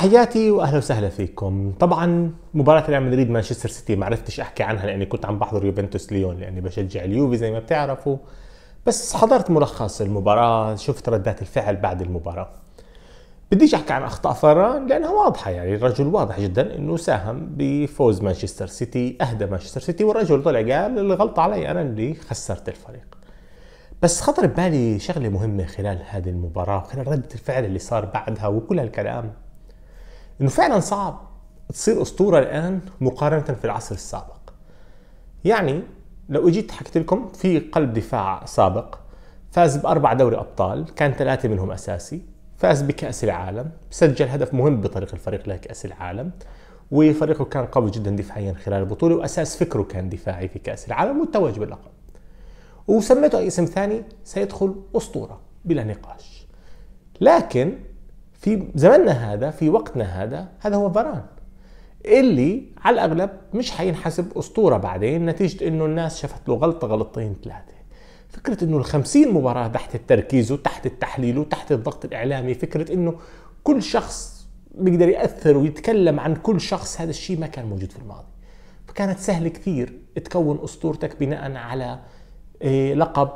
تحياتي واهلا وسهلا فيكم طبعا مباراه ريال مدريد مانشستر سيتي ما عرفتش احكي عنها لاني كنت عم بحضر يوفنتوس ليون لاني بشجع اليوفي زي ما بتعرفوا بس حضرت ملخص المباراه شفت ردات الفعل بعد المباراه بديش احكي عن اخطاء فران لانها واضحه يعني الرجل واضح جدا انه ساهم بفوز مانشستر سيتي اهدى مانشستر سيتي والرجل طلع قال الغلطه علي انا اللي خسرت الفريق بس خطر ببالي شغله مهمه خلال هذه المباراه خلال رده الفعل اللي صار بعدها وكل هالكلام انه فعلا صعب تصير اسطوره الان مقارنه في العصر السابق يعني لو اجيت حكيت لكم في قلب دفاع سابق فاز باربع دوري ابطال كان ثلاثه منهم اساسي فاز بكاس العالم سجل هدف مهم بطريق الفريق لكاس العالم وفريقه كان قوي جدا دفاعيا خلال البطوله واساس فكره كان دفاعي في كاس العالم وتوج باللقب وسميته اي اسم ثاني سيدخل اسطوره بلا نقاش لكن في زماننا هذا في وقتنا هذا هذا هو فاران اللي على الاغلب مش حينحسب اسطوره بعدين نتيجه انه الناس شافت له غلطه غلطتين ثلاثه فكره انه ال 50 مباراه تحت التركيز وتحت التحليل وتحت الضغط الاعلامي فكره انه كل شخص بيقدر ياثر ويتكلم عن كل شخص هذا الشيء ما كان موجود في الماضي فكانت سهل كثير تكون اسطورتك بناء على إيه، لقب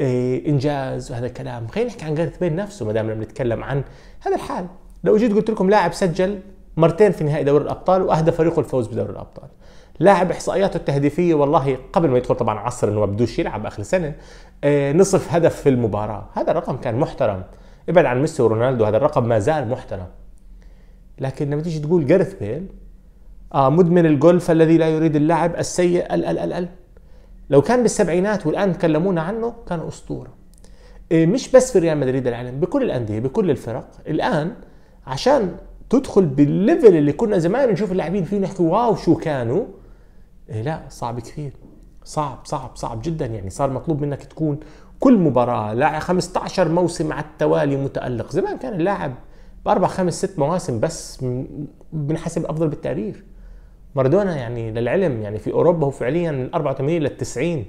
إيه، انجاز وهذا الكلام خلينا نحكي عن جارث بيل نفسه ما دامنا بنتكلم عن هذا الحال لو جيت قلت لكم لاعب سجل مرتين في نهائي دوري الابطال واهدى فريقه الفوز بدوري الابطال لاعب احصائياته التهديفيه والله قبل ما يدخل طبعا عصر انه ما بدوش يلعب اخر سنه إيه، نصف هدف في المباراه هذا الرقم كان محترم ابعد عن ميسي ورونالدو هذا الرقم ما زال محترم لكن لما تيجي تقول جارث بيل آه مدمن الجولف الذي لا يريد اللعب السيء ال ال ال, ال. لو كان بالسبعينات والان تكلمونا عنه كان اسطوره إيه، مش بس في ريال مدريد العالم بكل الانديه بكل الفرق الان عشان تدخل بالليفل اللي كنا زمان نشوف اللاعبين فيه نحكي واو شو كانوا إيه، لا صعب كثير صعب صعب صعب جدا يعني صار مطلوب منك تكون كل مباراة لاعب 15 موسم على التوالي متألق زمان كان اللاعب بأربع خمس ست مواسم بس بنحسب أفضل بالتاريخ مارادونا يعني للعلم يعني في اوروبا هو فعليا من 84 لل 90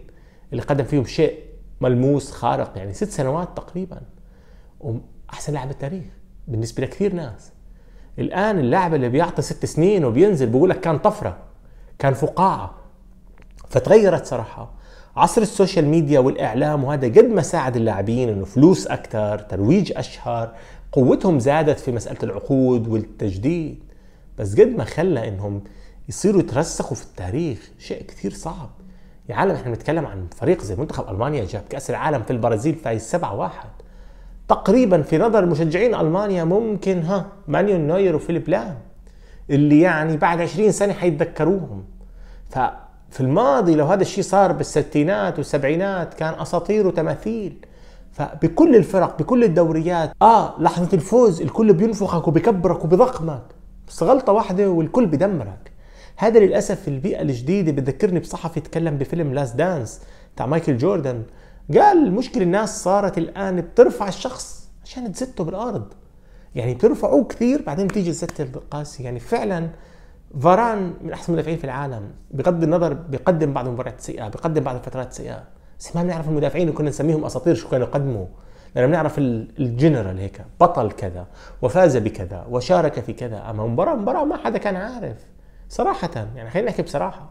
اللي قدم فيهم شيء ملموس خارق يعني ست سنوات تقريبا واحسن لاعب بالتاريخ بالنسبه لكثير ناس الان اللاعب اللي بيعطي ست سنين وبينزل بقول لك كان طفره كان فقاعه فتغيرت صراحه عصر السوشيال ميديا والاعلام وهذا قد ما ساعد اللاعبين انه فلوس اكثر ترويج اشهر قوتهم زادت في مساله العقود والتجديد بس قد ما خلى انهم يصيروا يترسخوا في التاريخ شيء كثير صعب يا عالم احنا بنتكلم عن فريق زي منتخب المانيا جاب كاس العالم في البرازيل فايز 7 واحد تقريبا في نظر مشجعين المانيا ممكن ها مانيون نوير وفيليب لام اللي يعني بعد 20 سنه حيتذكروهم ففي الماضي لو هذا الشيء صار بالستينات والسبعينات كان اساطير وتماثيل فبكل الفرق بكل الدوريات اه لحظه الفوز الكل بينفخك وبيكبرك وبضخمك بس غلطه واحده والكل بدمرك هذا للاسف البيئه الجديده بتذكرني بصحفي تكلم بفيلم لاست دانس تاع مايكل جوردن قال المشكله الناس صارت الان بترفع الشخص عشان تزته بالارض يعني بترفعوه كثير بعدين بتيجي الزته القاسي يعني فعلا فاران من احسن المدافعين في العالم بغض النظر بيقدم بعض المباريات سيئه بيقدم بعض الفترات سيئه بس ما بنعرف المدافعين اللي كنا نسميهم اساطير شو كانوا يقدموا لانه بنعرف الجنرال هيك بطل كذا وفاز بكذا وشارك في كذا اما مباراه مباراه ما حدا كان عارف صراحه يعني خلينا نحكي بصراحه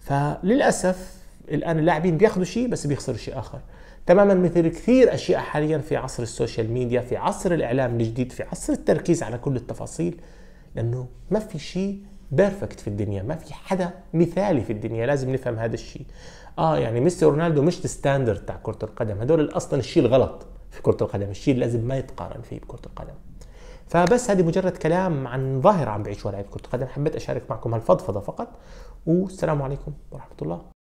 فللاسف الان اللاعبين بياخذوا شيء بس بيخسروا شيء اخر تماما مثل كثير اشياء حاليا في عصر السوشيال ميديا في عصر الاعلام الجديد في عصر التركيز على كل التفاصيل لانه ما في شيء بيرفكت في الدنيا ما في حدا مثالي في الدنيا لازم نفهم هذا الشيء اه يعني ميسي ورونالدو مش الستاندرد تاع كره القدم هدول اصلا الشيء الغلط في كره القدم الشيء اللي لازم ما يتقارن فيه بكره القدم فبس هذه مجرد كلام عن ظاهرة عم بعيشها لاعب كرة القدم حبيت أشارك معكم هالفضفضة فقط والسلام عليكم ورحمة الله